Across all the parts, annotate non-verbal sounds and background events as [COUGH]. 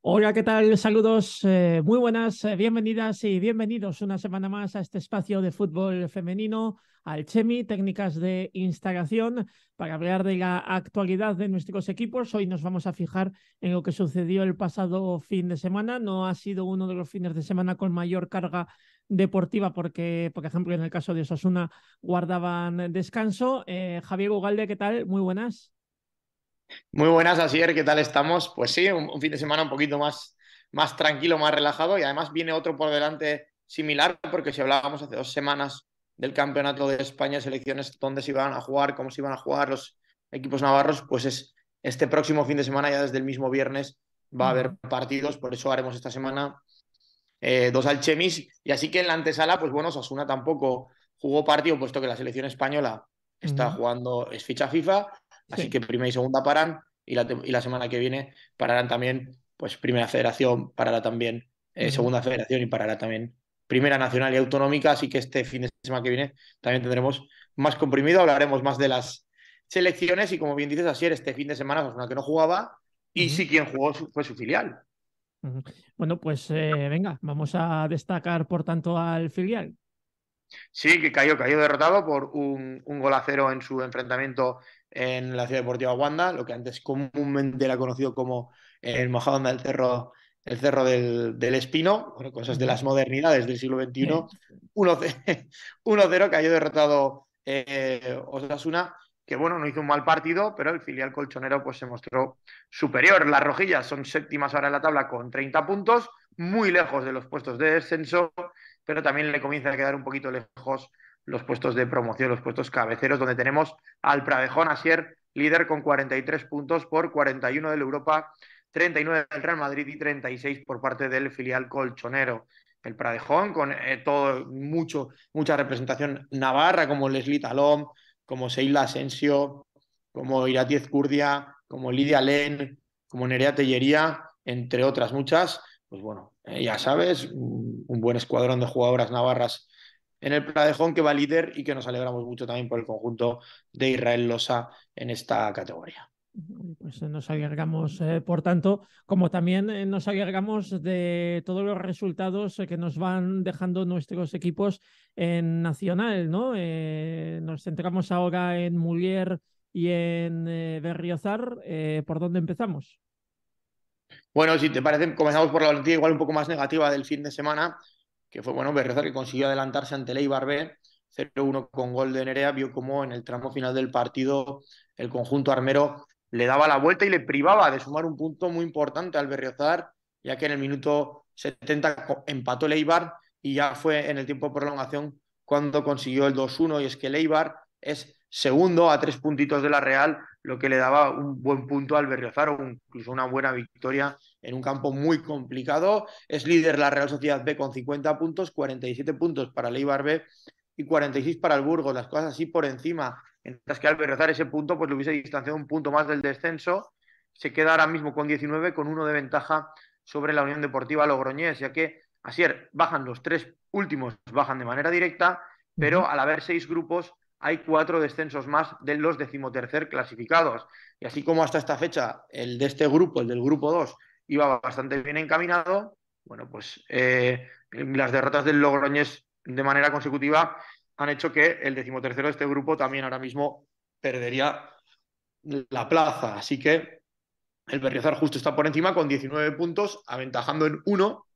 Hola, ¿qué tal? Saludos, eh, muy buenas, eh, bienvenidas y bienvenidos una semana más a este espacio de fútbol femenino, al Chemi, técnicas de instalación, para hablar de la actualidad de nuestros equipos. Hoy nos vamos a fijar en lo que sucedió el pasado fin de semana. No ha sido uno de los fines de semana con mayor carga deportiva porque, por ejemplo, en el caso de Osasuna guardaban descanso. Eh, Javier Ugalde, ¿qué tal? Muy buenas. Muy buenas, Asier, ¿qué tal estamos? Pues sí, un, fin de semana un poquito más, más tranquilo, más relajado y además viene otro por delante similar porque si hablábamos hace dos semanas del campeonato de España, selecciones, dónde se iban a jugar, cómo se iban a jugar los equipos navarros, pues es este próximo fin de semana, ya desde el mismo viernes, va a haber partidos, por eso haremos esta semana eh, dos alchemis y así que en la antesala, pues bueno, Sasuna tampoco jugó partido puesto que la selección española está jugando, es ficha FIFA Así que primera y segunda paran y la, semana que viene pararán también, pues primera federación parará también, eh, segunda federación y parará también primera nacional y autonómica. Así que este fin de semana que viene también tendremos más comprimido, hablaremos más de las selecciones y como bien dices, Asier este fin de semana fue pues, una que no jugaba y sí quien jugó fue su filial. Bueno, pues eh, venga, vamos a destacar por tanto al filial. Sí, que cayó, cayó derrotado por un, un gol a cero en su enfrentamiento en la ciudad deportiva Wanda, lo que antes comúnmente era conocido como el mojado del Cerro, el Cerro del, Espino, bueno, cosas de las modernidades del siglo XXI. 1-0 [LAUGHS] que haya derrotado eh, Osasuna, que bueno, no hizo un mal partido, pero el filial colchonero pues se mostró superior. Las rojillas son séptimas ahora en la tabla con 30 puntos, muy lejos de los puestos de descenso, pero también le comienza a quedar un poquito lejos los puestos de promoción, los puestos cabeceros, donde tenemos al Pradejón Asier, líder con 43 puntos por 41 del Europa, 39 del Real Madrid y 36 por parte del filial colchonero. El Pradejón, con eh, todo, mucho, mucha representación navarra, como Leslie Talón, como Seila Asensio, como Iratiez Curdia, como Lidia Len, como Nerea Tellería, entre otras muchas. Pues bueno, eh, ya sabes, un buen escuadrón de jugadoras navarras en el Pradejón, que va líder y que nos alegramos mucho también por el conjunto de Israel Losa en esta categoría. Pues eh, nos alegramos, eh, por tanto, como también eh, nos alegramos de todos los resultados que nos van dejando nuestros equipos en Nacional, ¿no? nos centramos ahora en Mulier y en Berriozar. ¿Por dónde empezamos? Bueno, si te parece, comenzamos por la noticia igual un poco más negativa del fin de semana, que fue bueno Berriozar que consiguió adelantarse ante Leibar B 0-1 con gol de Nerea, vio como en el tramo final del partido el conjunto armero le daba la vuelta y le privaba de sumar un punto muy importante al Berriozar, ya que en el minuto 70 empató Leibar y ya fue en el tiempo de prolongación cuando consiguió el 2-1 y es que Leibar es segundo a tres puntitos de la Real, lo que le daba un buen punto al Berriozar o incluso una buena victoria en un campo muy complicado. Es líder la Real Sociedad B con 50 puntos, 47 puntos para el B y 46 para el Burgos. Las cosas así por encima. Mientras que al rezar ese punto, pues le hubiese distanciado un punto más del descenso. Se queda ahora mismo con 19, con uno de ventaja sobre la Unión Deportiva Logroñés, ya que así bajan los tres últimos, bajan de manera directa, pero al haber seis grupos hay cuatro descensos más de los decimotercer clasificados. Y así como hasta esta fecha el de este grupo, el del grupo 2, iba bastante bien encaminado. Bueno, pues eh, las derrotas del Logroñés de manera consecutiva han hecho que el decimotercero de este grupo también ahora mismo perdería la plaza. Así que el Berriozar justo está por encima con 19 puntos, aventajando en uno...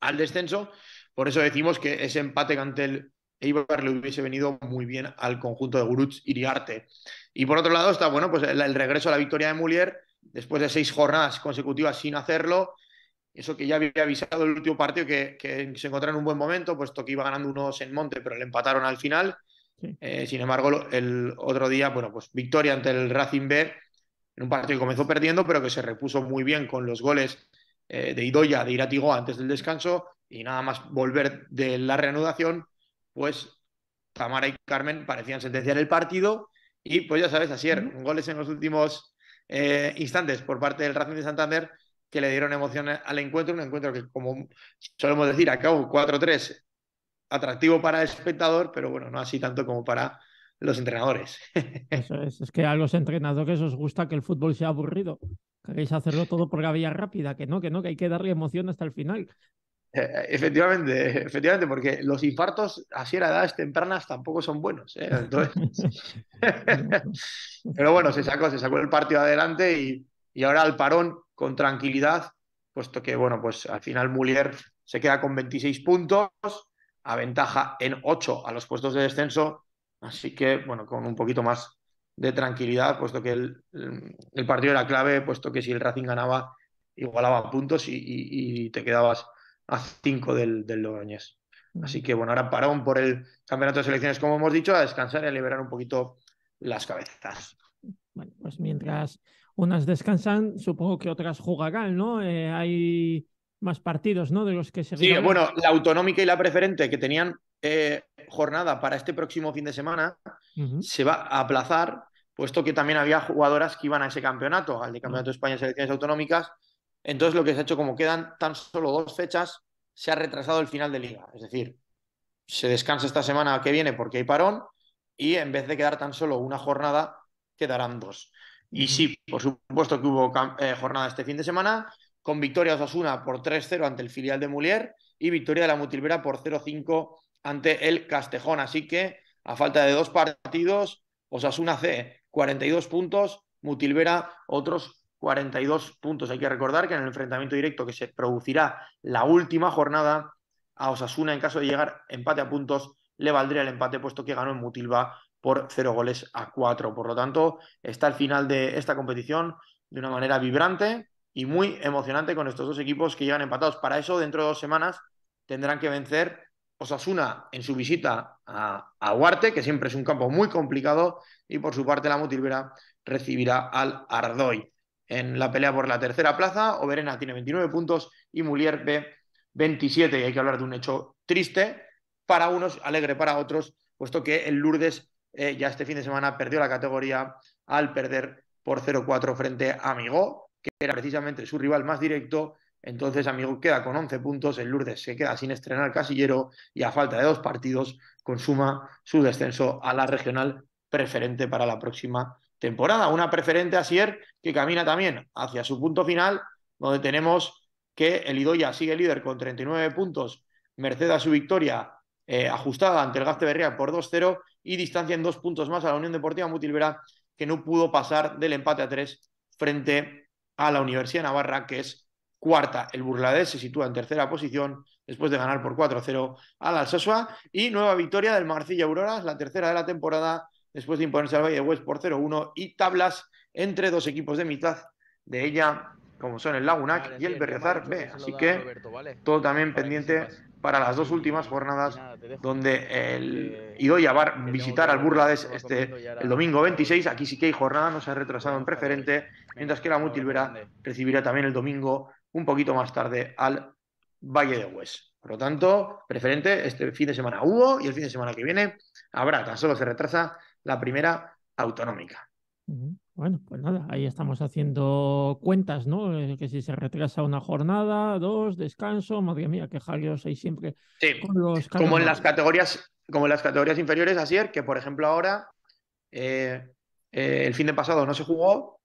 al descenso. Por eso decimos que ese empate ante el Eibar le hubiese venido muy bien al conjunto de Gurutz Iriarte. Y por otro lado está, bueno, pues el, regreso a la victoria de Mulier después de seis jornadas consecutivas sin hacerlo. Eso que ya había avisado el último partido que, se encontraba en un buen momento, puesto que iba ganando unos en monte, pero le empataron al final. Eh, sin embargo, el otro día, bueno, pues victoria ante el Racing B, en un partido que comenzó perdiendo, pero que se repuso muy bien con los goles eh, de Idoya, de Iratigo antes del descanso, y nada más volver de la reanudación, pues Tamara y Carmen parecían sentenciar el partido. Y pues ya sabes, así eran goles en los últimos eh, instantes por parte del Racing de Santander que le dieron emoción al encuentro, un encuentro que, como solemos decir, acabó 4-3, atractivo para el espectador, pero bueno, no así tanto como para los entrenadores. [LAUGHS] Eso es, es que a los entrenadores os gusta que el fútbol sea aburrido. Queréis hacerlo todo por la vía rápida, que no, que no, que hay que darle emoción hasta el final. [LAUGHS] efectivamente, efectivamente, porque los infartos así era edades tempranas tampoco son buenos. ¿eh? Entonces... [LAUGHS] Pero bueno, se sacó, se sacó el partido adelante y, y ahora al parón con tranquilidad, puesto que bueno, pues al final Mulier se queda con 26 puntos, a ventaja en 8 a los puestos de descenso, así que bueno, con un poquito más de tranquilidad, puesto que el, partido era clave, puesto que si el Racing ganaba, igualaba puntos y te quedabas a cinco del, del Así que bueno, ahora parón por el campeonato de selecciones, como hemos dicho, a descansar y a liberar un poquito las cabezas. Bueno, pues mientras unas descansan, supongo que otras jugarán, ¿no? Eh, hay más partidos, ¿no? De los que se. Sí, bueno, la autonómica y la preferente que tenían eh, jornada para este próximo fin de semana se va a aplazar, puesto que también había jugadoras que iban a ese campeonato, al de Campeonato de España de Selecciones Autonómicas, entonces lo que se ha hecho, como quedan tan solo dos fechas, se ha retrasado el final de liga. Es decir, se descansa esta semana que viene porque hay parón y en vez de quedar tan solo una jornada, quedarán dos. Y sí, por supuesto que hubo eh, jornada este fin de semana, con victoria Osasuna por 3-0 ante el filial de Mulier y victoria de la Mutilvera por 0-5 ante el Castejón. Así que, a falta de dos partidos, Osasuna C, 42 puntos, Mutilvera otros 42 puntos. Hay que recordar que en el enfrentamiento directo que se producirá la última jornada a Osasuna, en caso de llegar empate a puntos, le valdría el empate, puesto que ganó en Mutilva por 0 goles a 4. Por lo tanto, está el final de esta competición de una manera vibrante y muy emocionante con estos dos equipos que llegan empatados. Para eso, dentro de dos semanas, tendrán que vencer Osasuna en su visita a, Huarte, que siempre es un campo muy complicado, y por su parte la Mutilvera recibirá al Ardoy en la pelea por la tercera plaza. Oberena tiene 29 puntos y Mulier ve 27. Y hay que hablar de un hecho triste para unos, alegre para otros, puesto que el Lourdes eh, ya este fin de semana perdió la categoría al perder por 0-4 frente a Amigo, que era precisamente su rival más directo. Entonces Amigo queda con 11 puntos, el Lourdes se queda sin estrenar casillero y a falta de dos partidos consuma su descenso a la regional preferente para la próxima temporada. Una preferente Asier que camina también hacia su punto final, donde tenemos que el Idoya sigue líder con 39 puntos, merced a su victoria eh, ajustada ante el Gaste por 2-0 y distancia en dos puntos más a la Unión Deportiva Mutilvera, que no pudo pasar del empate a tres frente a la Universidad Navarra, que es cuarta. El Burladés se sitúa en tercera posición después de ganar por 4-0 al Alsasua y nueva victoria del Marcilla Auroras, la tercera de la temporada después de imponerse al Valle de West por 0-1 y tablas entre dos equipos de mitad de ella, como son el Lagunac y el Berrezar B. Así que todo también pendiente para las dos últimas jornadas donde el va a visitar al Burlades este, el domingo 26. Aquí sí que hay jornada, no se ha retrasado en preferente, mientras que la Mutilvera recibirá también el domingo un poquito más tarde al Valle de Hues. Por lo tanto, preferente, este fin de semana hubo y el fin de semana que viene habrá, tan solo se retrasa la primera autonómica. Bueno, pues nada, ahí estamos haciendo cuentas, ¿no? Eh, que si se retrasa una jornada, dos, descanso, madre mía, qué Jalios hay siempre. Sí, como en las categorías, como en las categorías inferiores, así es, que por ejemplo ahora eh, eh, el fin de pasado no se jugó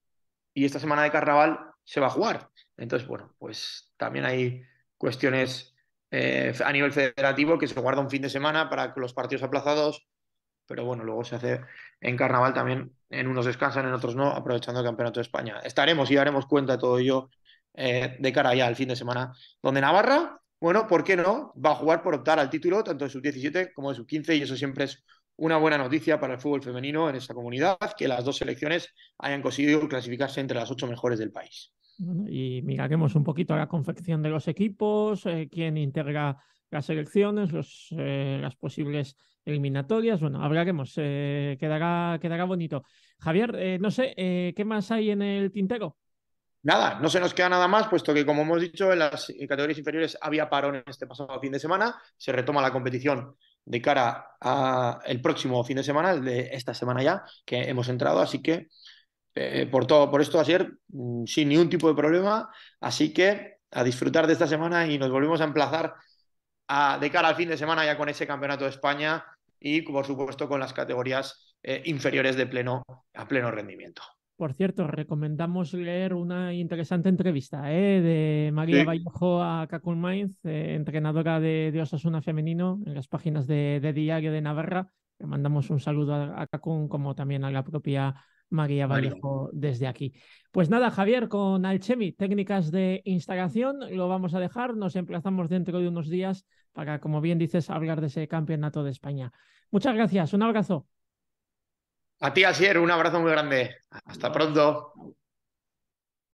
y esta semana de carnaval se va a jugar. Entonces, bueno, pues también hay cuestiones a nivel federativo que se guarda un fin de semana para que los partidos aplazados pero bueno, luego se hace en carnaval también, en unos descansan, en otros no, aprovechando el Campeonato de España. Estaremos y haremos cuenta de todo ello eh, de cara ya al fin de semana, donde Navarra, bueno, ¿por qué no? Va a jugar por optar al título, tanto de sub-17 como de sub-15, y eso siempre es una buena noticia para el fútbol femenino en esta comunidad, que las dos selecciones hayan conseguido clasificarse entre las ocho mejores del país. Y miraremos un poquito la confección de los equipos, eh, quién integra las selecciones, los, eh, las posibles eliminatorias. Bueno, hablaremos, eh, quedará, quedará bonito. Javier, eh, no sé, eh, ¿qué más hay en el tintero? Nada, no se nos queda nada más, puesto que, como hemos dicho, en las categorías inferiores había parón en este pasado fin de semana, se retoma la competición de cara al próximo fin de semana, el de esta semana ya, que hemos entrado, así que eh, por todo, por esto, ayer, mm, sin ningún tipo de problema, así que a disfrutar de esta semana y nos volvemos a emplazar de cara al fin de semana ya con ese campeonato de España y, por supuesto, con las categorías eh, inferiores de pleno, a pleno rendimiento. Por cierto, recomendamos leer una interesante entrevista eh, de María Vallejo a Cacun Mainz, eh, entrenadora de, Osasuna Femenino, en las páginas de, Diario de Navarra. Le mandamos un saludo a, a como también a la propia María Vallejo desde aquí. Pues nada, Javier, con Alchemi, técnicas de instalación, lo vamos a dejar. Nos emplazamos dentro de unos días para, como bien dices, hablar de ese campeonato de España. Muchas gracias, un abrazo. A ti, Asier, un abrazo muy grande. Hasta pronto.